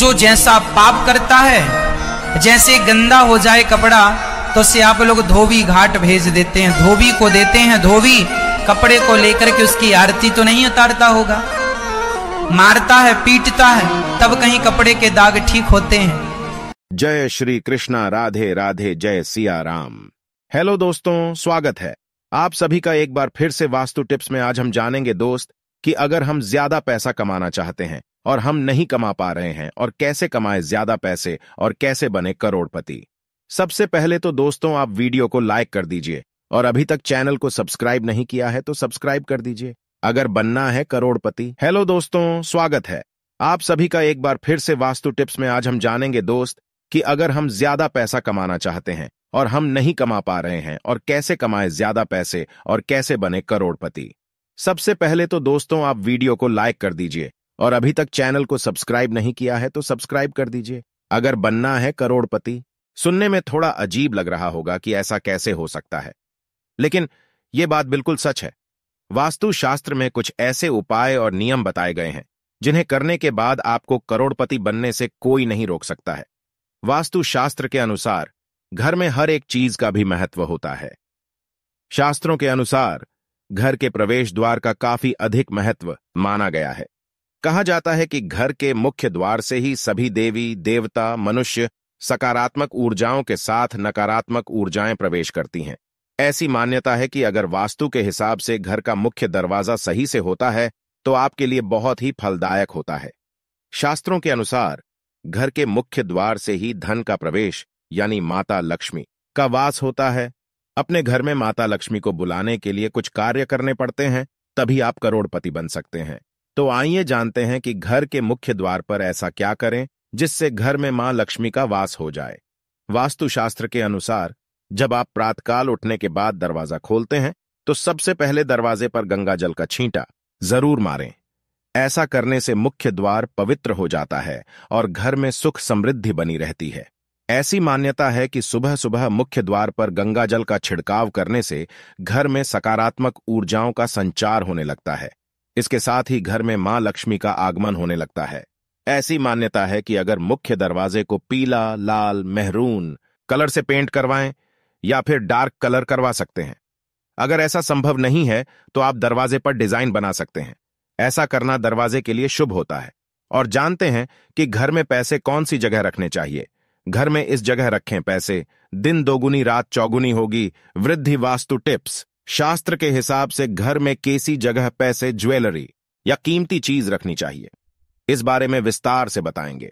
जो जैसा पाप करता है जैसे गंदा हो जाए कपड़ा तो उसे आप लोग धोबी घाट भेज देते हैं धोबी को देते हैं धोबी कपड़े को लेकर के उसकी आरती तो नहीं उतारता होगा मारता है पीटता है तब कहीं कपड़े के दाग ठीक होते हैं जय श्री कृष्णा राधे राधे जय सिया राम हेलो दोस्तों स्वागत है आप सभी का एक बार फिर से वास्तु टिप्स में आज हम जानेंगे दोस्त कि अगर हम ज्यादा पैसा कमाना चाहते हैं और हम नहीं कमा पा रहे हैं और कैसे कमाए ज्यादा पैसे और कैसे बने करोड़पति सबसे पहले तो दोस्तों आप वीडियो को लाइक कर दीजिए और अभी तक चैनल को सब्सक्राइब नहीं किया है तो सब्सक्राइब कर दीजिए अगर बनना है करोड़पति हेलो दोस्तों स्वागत है आप सभी का एक बार फिर से वास्तु टिप्स में आज हम जानेंगे दोस्त कि अगर हम ज्यादा पैसा कमाना चाहते हैं और हम नहीं कमा पा रहे हैं और कैसे कमाए ज्यादा पैसे और कैसे बने करोड़पति सबसे पहले तो दोस्तों आप वीडियो को लाइक कर दीजिए और अभी तक चैनल को सब्सक्राइब नहीं किया है तो सब्सक्राइब कर दीजिए अगर बनना है करोड़पति सुनने में थोड़ा अजीब लग रहा होगा कि ऐसा कैसे हो सकता है लेकिन यह बात बिल्कुल सच है वास्तु शास्त्र में कुछ ऐसे उपाय और नियम बताए गए हैं जिन्हें करने के बाद आपको करोड़पति बनने से कोई नहीं रोक सकता है वास्तु शास्त्र के अनुसार घर में हर एक चीज का भी महत्व होता है शास्त्रों के अनुसार घर के प्रवेश द्वार का काफी अधिक महत्व माना गया है कहा जाता है कि घर के मुख्य द्वार से ही सभी देवी देवता मनुष्य सकारात्मक ऊर्जाओं के साथ नकारात्मक ऊर्जाएं प्रवेश करती हैं ऐसी मान्यता है कि अगर वास्तु के हिसाब से घर का मुख्य दरवाजा सही से होता है तो आपके लिए बहुत ही फलदायक होता है शास्त्रों के अनुसार घर के मुख्य द्वार से ही धन का प्रवेश यानी माता लक्ष्मी का वास होता है अपने घर में माता लक्ष्मी को बुलाने के लिए कुछ कार्य करने पड़ते हैं तभी आप करोड़पति बन सकते हैं तो आइए जानते हैं कि घर के मुख्य द्वार पर ऐसा क्या करें जिससे घर में मां लक्ष्मी का वास हो जाए वास्तुशास्त्र के अनुसार जब आप प्रातकाल उठने के बाद दरवाजा खोलते हैं तो सबसे पहले दरवाजे पर गंगा जल का छींटा जरूर मारें ऐसा करने से मुख्य द्वार पवित्र हो जाता है और घर में सुख समृद्धि बनी रहती है ऐसी मान्यता है कि सुबह सुबह मुख्य द्वार पर गंगा जल का छिड़काव करने से घर में सकारात्मक ऊर्जाओं का संचार होने लगता है इसके साथ ही घर में मां लक्ष्मी का आगमन होने लगता है ऐसी मान्यता है कि अगर मुख्य दरवाजे को पीला लाल मेहरून कलर से पेंट करवाएं या फिर डार्क कलर करवा सकते हैं अगर ऐसा संभव नहीं है तो आप दरवाजे पर डिजाइन बना सकते हैं ऐसा करना दरवाजे के लिए शुभ होता है और जानते हैं कि घर में पैसे कौन सी जगह रखने चाहिए घर में इस जगह रखें पैसे दिन दोगुनी रात चौगुनी होगी वृद्धि वास्तु टिप्स शास्त्र के हिसाब से घर में कैसी जगह पैसे ज्वेलरी या कीमती चीज रखनी चाहिए इस बारे में विस्तार से बताएंगे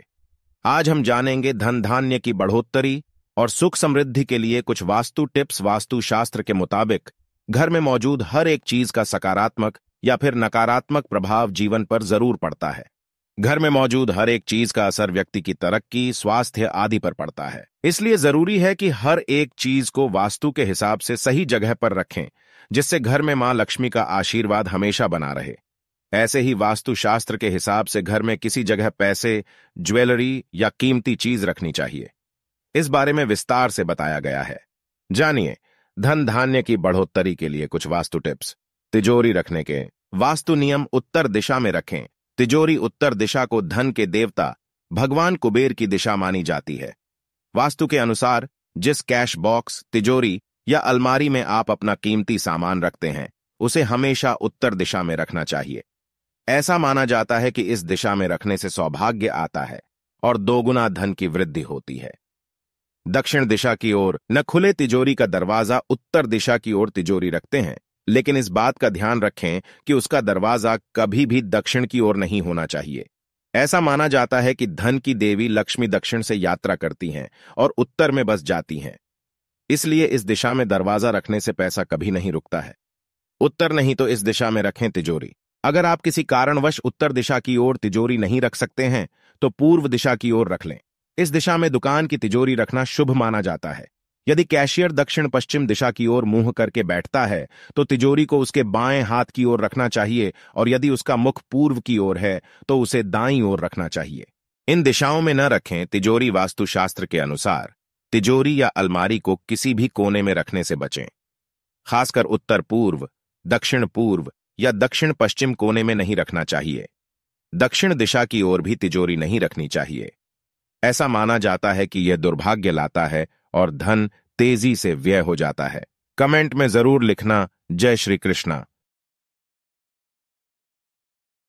आज हम जानेंगे धन धान्य की बढ़ोतरी और सुख समृद्धि के लिए कुछ वास्तु टिप्स वास्तु शास्त्र के मुताबिक घर में मौजूद हर एक चीज का सकारात्मक या फिर नकारात्मक प्रभाव जीवन पर जरूर पड़ता है घर में मौजूद हर एक चीज का असर व्यक्ति की तरक्की स्वास्थ्य आदि पर पड़ता है इसलिए जरूरी है कि हर एक चीज को वास्तु के हिसाब से सही जगह पर रखें जिससे घर में मां लक्ष्मी का आशीर्वाद हमेशा बना रहे ऐसे ही वास्तुशास्त्र के हिसाब से घर में किसी जगह पैसे ज्वेलरी या कीमती चीज रखनी चाहिए इस बारे में विस्तार से बताया गया है जानिए धन धान्य की बढ़ोतरी के लिए कुछ वास्तु टिप्स तिजोरी रखने के वास्तु नियम उत्तर दिशा में रखें तिजोरी उत्तर दिशा को धन के देवता भगवान कुबेर की दिशा मानी जाती है वास्तु के अनुसार जिस कैश बॉक्स तिजोरी या अलमारी में आप अपना कीमती सामान रखते हैं उसे हमेशा उत्तर दिशा में रखना चाहिए ऐसा माना जाता है कि इस दिशा में रखने से सौभाग्य आता है और दोगुना धन की वृद्धि होती है दक्षिण दिशा की ओर न खुले तिजोरी का दरवाजा उत्तर दिशा की ओर तिजोरी रखते हैं लेकिन इस बात का ध्यान रखें कि उसका दरवाजा कभी भी दक्षिण की ओर नहीं होना चाहिए ऐसा माना जाता है कि धन की देवी लक्ष्मी दक्षिण से यात्रा करती हैं और उत्तर में बस जाती हैं इसलिए इस दिशा में दरवाजा रखने से पैसा कभी नहीं रुकता है उत्तर नहीं तो इस दिशा में रखें तिजोरी अगर आप किसी कारणवश उत्तर दिशा की ओर तिजोरी नहीं रख सकते हैं तो पूर्व दिशा की ओर रख लें इस दिशा में दुकान की तिजोरी रखना शुभ माना जाता है यदि कैशियर दक्षिण पश्चिम दिशा की ओर मुंह करके बैठता है तो तिजोरी को उसके बाएं हाथ की ओर रखना चाहिए और यदि उसका मुख पूर्व की ओर है तो उसे दाई ओर रखना चाहिए इन दिशाओं में न रखें तिजोरी वास्तुशास्त्र के अनुसार तिजोरी या अलमारी को किसी भी कोने में रखने से बचें खासकर उत्तर पूर्व दक्षिण पूर्व या दक्षिण पश्चिम कोने में नहीं रखना चाहिए दक्षिण दिशा की ओर भी तिजोरी नहीं रखनी चाहिए ऐसा माना जाता है कि यह दुर्भाग्य लाता है और धन तेजी से व्यय हो जाता है कमेंट में जरूर लिखना जय श्री कृष्णा